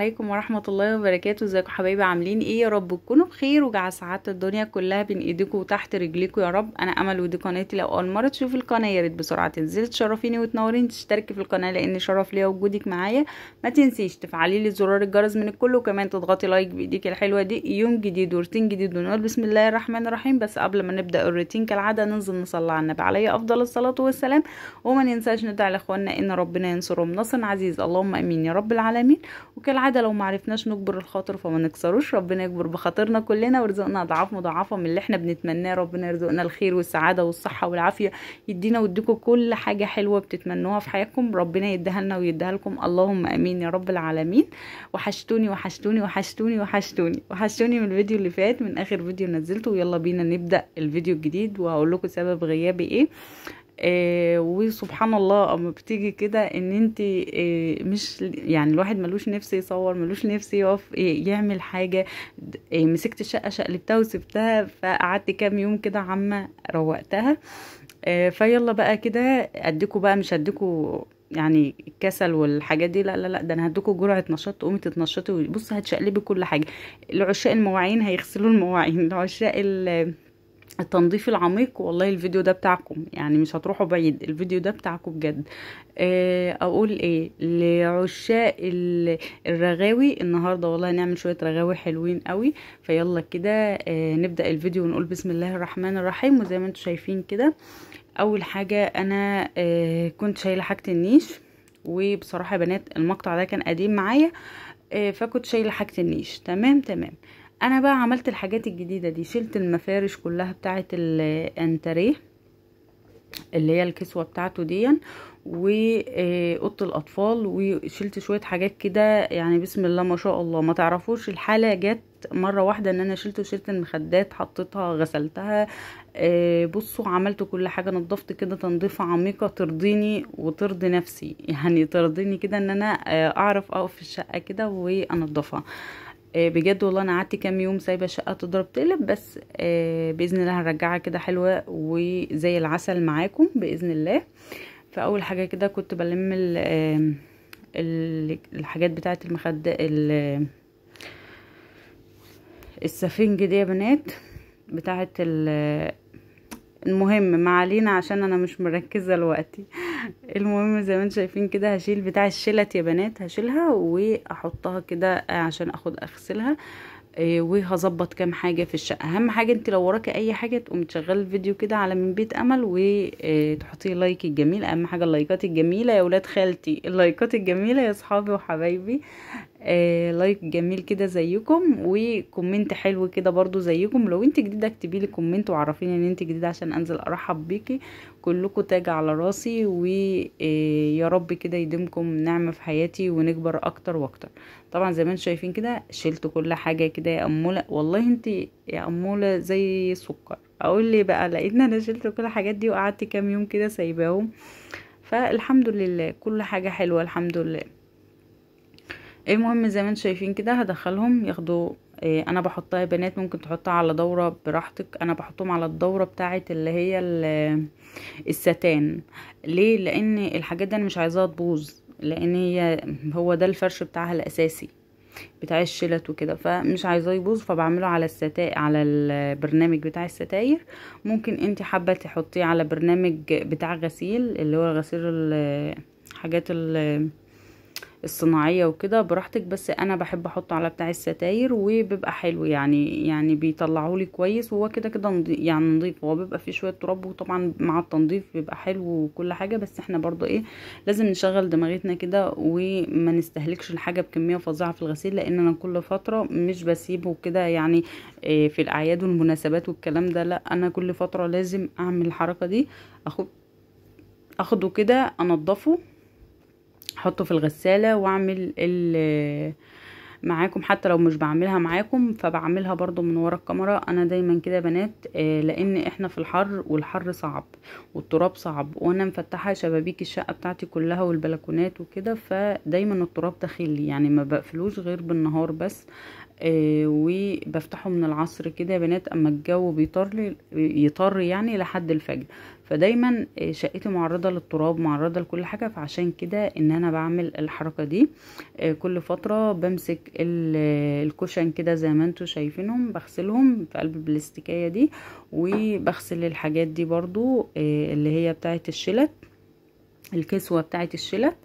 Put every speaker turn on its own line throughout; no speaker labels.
عليكم ورحمة الله وبركاته ازيكم حبايبي عاملين ايه يا رب تكونوا بخير وجع سعادة الدنيا كلها بين ايديكم وتحت رجليكم يا رب انا امل ودي قناتي لو اول مرة تشوف القناة يا ريت بسرعة تنزلي تشرفيني وتنوريني تشتركي في القناة لان شرف ليا وجودك معايا ما تنسيش تفعلي لي زرار الجرس من الكل وكمان تضغطي لايك بايديك الحلوة دي يوم جديد وروتين جديد ونقول بسم الله الرحمن الرحيم بس قبل ما نبدا الروتين كالعادة ننزل نصلي على النبي عليه افضل الصلاة والسلام وما ننساش ندعي لاخواننا ان ربنا ينصرهم نصر عزيز اللهم امين يا رب العالمين وكالعادة عادة لو ما عرفناش نكبر الخاطر فما نكسروش ربنا يكبر بخاطرنا كلنا ويرزقنا أضعاف مضاعفة من اللي احنا بنتمناه ربنا يرزقنا الخير والسعادة والصحة والعافية يدينا ويديكم كل حاجة حلوة بتتمنوها في حياتكم ربنا يديها لنا ويديها لكم اللهم آمين يا رب العالمين وحشتوني وحشتوني وحشتوني وحشتوني وحشتوني من الفيديو اللي فات من آخر فيديو نزلته ويلا بينا نبدأ الفيديو الجديد وهقول لكم سبب غيابي ايه آه وسبحان الله اما بتيجي كده ان انت آه مش يعني الواحد ملوش نفس يصور ملوش نفس يقف يعمل حاجه آه مسكت الشقه شقلبتها وسبتها فقعدت كام يوم كده عامه روقتها آه فيلا بقى كده اديكوا بقى مش هديكوا يعني الكسل والحاجات دي لا لا لا ده انا هديكوا جرعه نشاط تقومي تتنشطي وبصي هتشقلبي كل حاجه العشاق المواعين هيغسلوا المواعين العشاق التنظيف العميق والله الفيديو ده بتاعكم يعني مش هتروحوا بعيد الفيديو ده بتاعكم بجد آه، اقول ايه لعشاق الرغاوي النهارده والله هنعمل شويه رغاوي حلوين قوي فيلا كده آه، نبدا الفيديو ونقول بسم الله الرحمن الرحيم وزي ما انتم شايفين كده اول حاجه انا آه، كنت شايله حاجه النيش وبصراحه يا بنات المقطع ده كان قديم معايا فكنت شايله حاجه النيش تمام تمام انا بقى عملت الحاجات الجديدة دي شلت المفارش كلها بتاعة الانتريه اللي هي الكسوة بتاعته دي وقط آه، الاطفال وشلت شوية حاجات كده يعني بسم الله ما شاء الله ما تعرفوش الحالة جت مرة واحدة ان انا شلت وشلت المخدات حطيتها غسلتها آه، بصوا عملت كل حاجة نظفت كده تنظيفة عميقة ترضيني وترضي نفسي يعني ترضيني كده ان انا آه، اعرف اقف في الشقة كده وانضفها آه، بجد والله انا قعدت كام يوم سايبه الشقه تضرب تقلب بس آه، باذن الله هرجعها كده حلوه وزي العسل معاكم باذن الله فاول حاجه كده كنت بلم الحاجات بتاعه المخده السفنج دي يا بنات بتاعه المهم ما علينا عشان انا مش مركزه دلوقتي المهم زي ما انتم شايفين كده هشيل بتاع الشلت يا بنات هشيلها واحطها كده عشان اخد اغسلها اه، وهظبط كام حاجه في الشقه اهم حاجه انت لو وراكي اي حاجه تقوم تشغلي الفيديو كده على من بيت امل وتحطي اه، لايك الجميل اهم حاجه اللايكات الجميله يا ولاد خالتي اللايكات الجميله يا صحابي وحبايبي آه لايك جميل كده زيكم وكومنت حلو كده برضو زيكم لو انت جديده اكتبي لي كومنت وعرفيني ان انت جديده عشان انزل ارحب بيكي كلكم تاج على راسي ويا آه، رب كده يديمكم نعمه في حياتي ونكبر اكتر واكتر طبعا زي ما انتم شايفين كده شلت كل حاجه كده يا اموله والله انت يا اموله زي سكر اقول لي بقى لقيتنا انا شلت كل الحاجات دي وقعدت كام يوم كده سايباهم فالحمد لله كل حاجه حلوه الحمد لله المهم زي ما انتم شايفين كده هدخلهم ياخدوا آه، انا بحطها يا بنات ممكن تحطها على دوره براحتك انا بحطهم على الدوره بتاعه اللي هي آه، الستان ليه لان الحاجات دي انا مش عايزاها تبوظ لان هي هو ده الفرش بتاعها الاساسي بتاع الشلت وكده فمش عايزاه يبوظ فبعمله على الستاير على البرنامج بتاع الستاير ممكن انت حابه تحطيه على برنامج بتاع غسيل اللي هو غسيل الحاجات آه، اللي الصناعيه وكده براحتك بس انا بحب احطه على بتاع الستاير وبيبقى حلو يعني يعني بيطلعه لي كويس وهو كده كده نضيف يعني نضيف هو بيبقى فيه شويه تراب وطبعا مع التنظيف بيبقى حلو وكل حاجه بس احنا برضو ايه لازم نشغل دماغتنا كده وما نستهلكش الحاجه بكميه فظيعه في الغسيل لان انا كل فتره مش بسيبه كده يعني آه، في الاعياد والمناسبات والكلام ده لا انا كل فتره لازم اعمل الحركه دي اخد اخده كده انضفه احطه في الغسالة واعمل ال معاكم حتى لو مش بعملها معاكم فبعملها برضو من ورا الكاميرا انا دايما كده بنات آه، لان احنا في الحر والحر صعب والتراب صعب وانا مفتحه شبابيك الشقه بتاعتي كلها والبلكونات وكده فدايما التراب داخلي يعني ما بقفلوش غير بالنهار بس آه وبفتحه من العصر كده يا بنات اما الجو بيطر يطر يعني لحد الفجر فدايما آه، شقتي معرضه للتراب معرضه لكل حاجه فعشان كده ان انا بعمل الحركه دي آه كل فتره بمسك آه، الكوشن كده زي ما انتم شايفينهم بغسلهم في قلب البلاستيكيه دي وبغسل الحاجات دي برضو آه، اللي هي بتاعه الشلت الكسوه بتاعه الشلت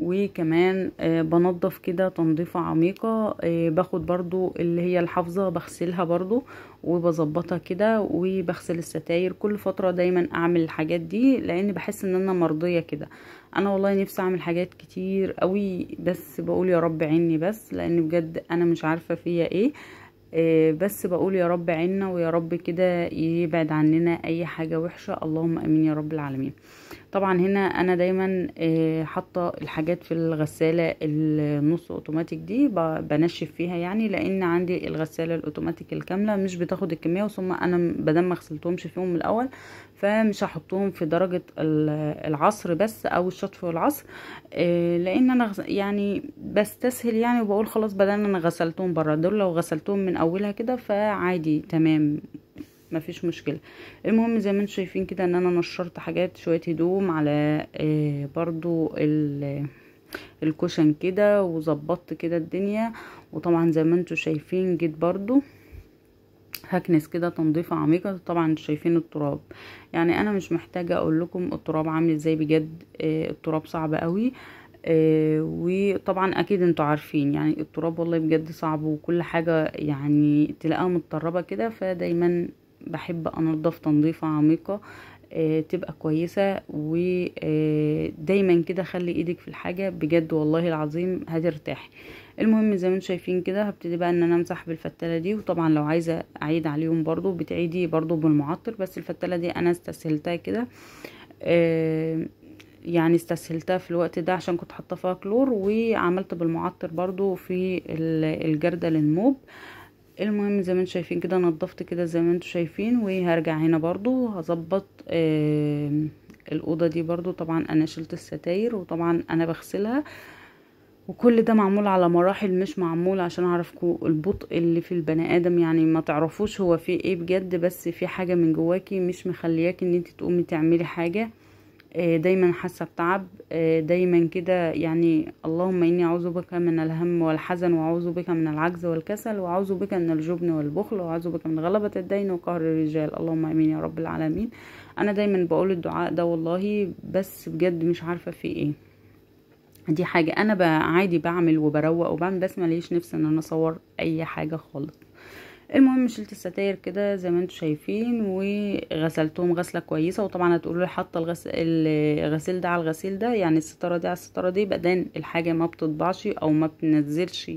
وكمان آه، بنظف كده تنظيفة عميقة آه، باخد برضو اللي هي الحافظة بغسلها برضو وبظبطها كده وبغسل الستاير كل فترة دايما اعمل الحاجات دي لان بحس ان انا مرضية كده انا والله نفسي اعمل حاجات كتير قوي بس بقول يا رب عيني بس لان بجد انا مش عارفة فيا ايه آه، بس بقول يا رب عنا ويا رب كده يبعد عننا اي حاجة وحشة اللهم امين يا رب العالمين طبعا هنا انا دايما آه، حاطه الحاجات في الغساله النص اوتوماتيك دي بنشف فيها يعني لان عندي الغساله الاوتوماتيك الكامله مش بتاخد الكميه وثم انا بدل ما غسلتهمش فيهم من الاول فمش هحطهم في درجه العصر بس او الشطف والعصر آه، لان انا يعني بستسهل يعني وبقول خلاص بدل انا غسلتهم بره دول لو غسلتهم من اولها كده فعادي تمام ما فيش مشكله المهم زي ما انتم شايفين كده ان انا نشرت حاجات شويه هدوم على آه برضو الكوشن كده وظبطت كده الدنيا وطبعا زي ما انتم شايفين جيت برضو هكنس كده تنظيفة عميقة طبعا شايفين التراب يعني انا مش محتاجة اقول لكم التراب عامل ازاي بجد آه، التراب صعب قوي آه، وطبعا اكيد انتوا عارفين يعني التراب والله بجد صعب وكل حاجة يعني تلاقيها مضطربة كده فدايما بحب انضف تنظيفة عميقة آه، تبقى كويسة ودايما آه، كده خلي ايدك في الحاجة بجد والله العظيم هترتاحي المهم زي ما انتم شايفين كده هبتدي بقى ان انا امسح بالفتله دي وطبعا لو عايزه اعيد عليهم برضو بتعيدي برضو بالمعطر بس الفتله دي انا استسهلتها كده آه، يعني استسهلتها في الوقت ده عشان كنت حاطه فيها كلور وعملت بالمعطر برضو في الموب آه المهم زي ما انتم شايفين كده نضفت كده زي ما انتم شايفين وهرجع هنا برضو هظبط آه الاوضه دي برضو طبعا انا شلت الستاير وطبعا انا بغسلها وكل ده معمول على مراحل مش معمول عشان اعرفكم البطء اللي في البني ادم يعني ما تعرفوش هو في ايه بجد بس في حاجه من جواكي مش مخلياكي ان انت تقومي تعملي حاجه آه، دايما حاسة بتعب آه، دايما كده يعني اللهم إني أعوذ بك من الهم والحزن وأعوذ بك من العجز والكسل وأعوذ بك من الجبن والبخل وأعوذ بك من غلبة الدين وقهر الرجال اللهم آمين يا رب العالمين أنا دايما بقول الدعاء ده والله بس بجد مش عارفة في إيه دي حاجة أنا عادي بعمل وبروق وبعمل بس مليش نفسي إن أنا أصور أي حاجة خالص المهم شلت الستاير كده زي ما انتم شايفين وغسلتهم غسله كويسه وطبعا هتقولوا لي حاطه الغس... الغسيل ده على الغسيل ده يعني الستاره دي على الستاره دي بدان الحاجه ما بتطبعش او ما بتنزلش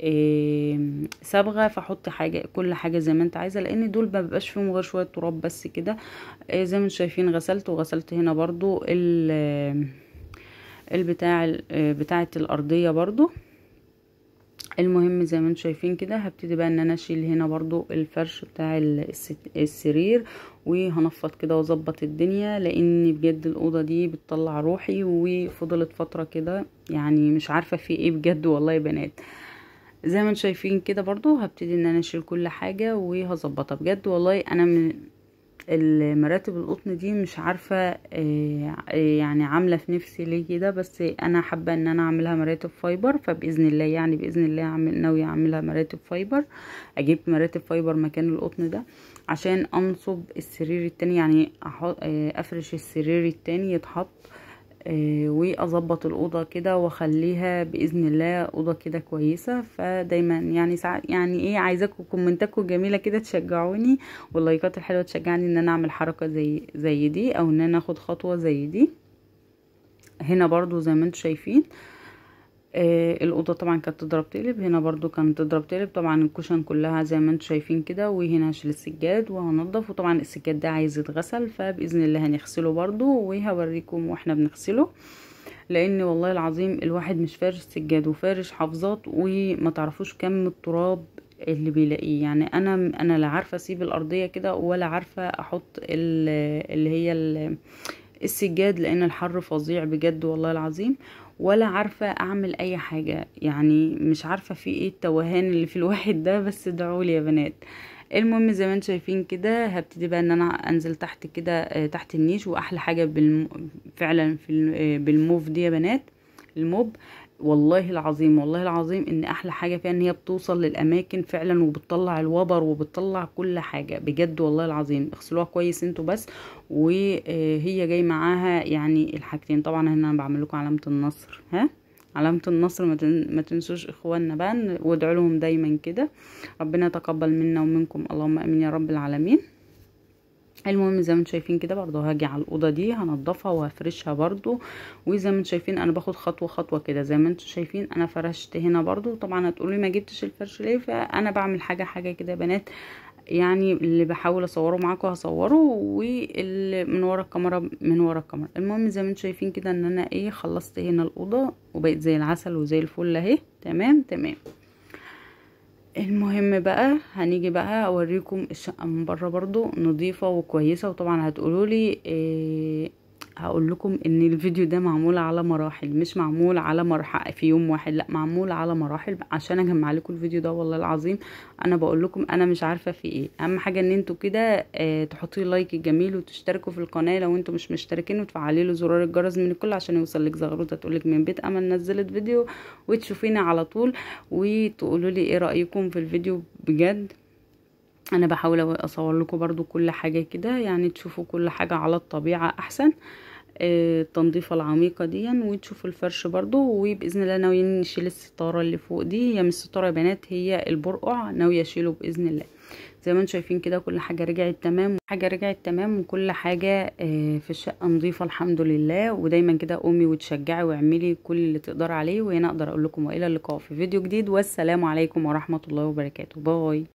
إيه صبغه فحط حاجه كل حاجه زي ما انت عايزه لان دول ما بيبقاش فيهم غير شويه تراب بس كده إيه زي ما انتم شايفين غسلت وغسلت هنا برضو البتاع آه، بتاعه الارضيه برضو المهم زي ما انتم شايفين كده هبتدي بقى ان انا اشيل هنا برضو الفرش بتاع السرير وهنفض كده واظبط الدنيا لان بجد الاوضه دي بتطلع روحي وفضلت فتره كده يعني مش عارفه في ايه بجد والله يا بنات زي ما انتم شايفين كده برضو هبتدي ان انا اشيل كل حاجه وهظبطها بجد والله انا من المراتب القطن دي مش عارفة آه، آه، يعني عاملة في نفسي ليه كده بس انا حابة ان انا اعملها مراتب فايبر فبإذن الله يعني بإذن الله عمل ناوية اعملها مراتب فايبر اجيب مراتب فايبر مكان القطن ده عشان انصب السرير التاني يعني آه، افرش السرير التاني يتحط آه، واظبط الاوضه كده واخليها باذن الله اوضه كده كويسه فدايما يعني سع... يعني ايه عايزاكم كومنتاتكم الجميله كده تشجعوني واللايكات الحلوه تشجعني ان انا اعمل حركه زي زي دي او ان انا اخد خطوه زي دي هنا برضو زي ما انتم شايفين آه آه الاوضه طبعا كانت تضرب تقلب هنا برضو كانت تضرب تقلب طبعا الكوشن كلها زي ما انتم شايفين كده وهنا هشيل السجاد وهنضف وطبعا السجاد ده عايز يتغسل فباذن الله هنغسله برضو وهوريكم واحنا بنغسله لان والله العظيم الواحد مش فارش سجاد وفارش حافظات وما تعرفوش كم التراب اللي بيلاقيه يعني انا انا لا عارفه اسيب الارضيه كده ولا عارفه احط اللي هي السجاد لان الحر فظيع بجد والله العظيم ولا عارفة أعمل أي حاجة يعني مش عارفة في إيه التوهان اللي في الواحد ده بس ادعولي يا بنات المهم زي ما انتم شايفين كده هبتدي بقى ان انا انزل تحت كده آه، تحت النيش واحلى حاجه بالم... فعلا في آه، بالموف دي يا بنات الموب والله العظيم والله العظيم ان احلى حاجه فيها ان هي بتوصل للاماكن فعلا وبتطلع الوبر وبتطلع كل حاجه بجد والله العظيم اغسلوها كويس انتوا بس وهي جاي معاها يعني الحاجتين طبعا هنا انا بعمل لكم علامه النصر ها علامة النصر ما تنسوش اخواننا بقى وادعوا لهم دايما كده ربنا يتقبل منا ومنكم اللهم امين يا رب العالمين المهم زي ما انتم شايفين كده برضو هاجي على الاوضه دي هنضفها وهفرشها برضو وزي ما انتم شايفين انا باخد خطوه خطوه كده زي ما انتم شايفين انا فرشت هنا برضو طبعا هتقولي ما جبتش الفرش ليه فانا بعمل حاجه حاجه كده يا بنات يعني اللي بحاول اصوره معاكم هصوره واللي من ورا الكاميرا من ورا الكاميرا المهم زي ما انتم شايفين كده ان انا ايه خلصت هنا الاوضه وبقت زي العسل وزي الفل اهي تمام تمام المهم بقى هنيجي بقى اوريكم الشقه من بره برضو نظيفه وكويسه وطبعا هتقولولي إيه هقول لكم ان الفيديو ده معمول على مراحل مش معمول على مرحله في يوم واحد لا معمول على مراحل عشان اجمع لكم الفيديو ده والله العظيم انا بقول لكم انا مش عارفه في ايه اهم حاجه ان انتوا كده آه تحطوا لايك الجميل وتشتركوا في القناه لو انتوا مش مشتركين وتفعلي له زرار الجرس من الكل عشان يوصلك زغروطه تقولك من بيت امل نزلت فيديو وتشوفيني على طول وتقولوا لي ايه رايكم في الفيديو بجد انا بحاول اصور لكم برضو كل حاجه كده يعني تشوفوا كل حاجه على الطبيعه احسن التنظيفه العميقه دي يعني، وتشوفوا الفرش برضو وباذن الله ناويين نشيل الستاره اللي فوق دي هي مش ستاره يا بنات هي البرقع ناويه اشيله باذن الله زي ما انتم شايفين كده كل حاجه رجعت تمام حاجه رجعت تمام وكل حاجه آه، في الشقه نظيفه الحمد لله ودايما كده قومي وتشجعي واعملي كل اللي تقدر عليه وهنا اقدر اقول لكم والى اللقاء في فيديو جديد والسلام عليكم ورحمه الله وبركاته باي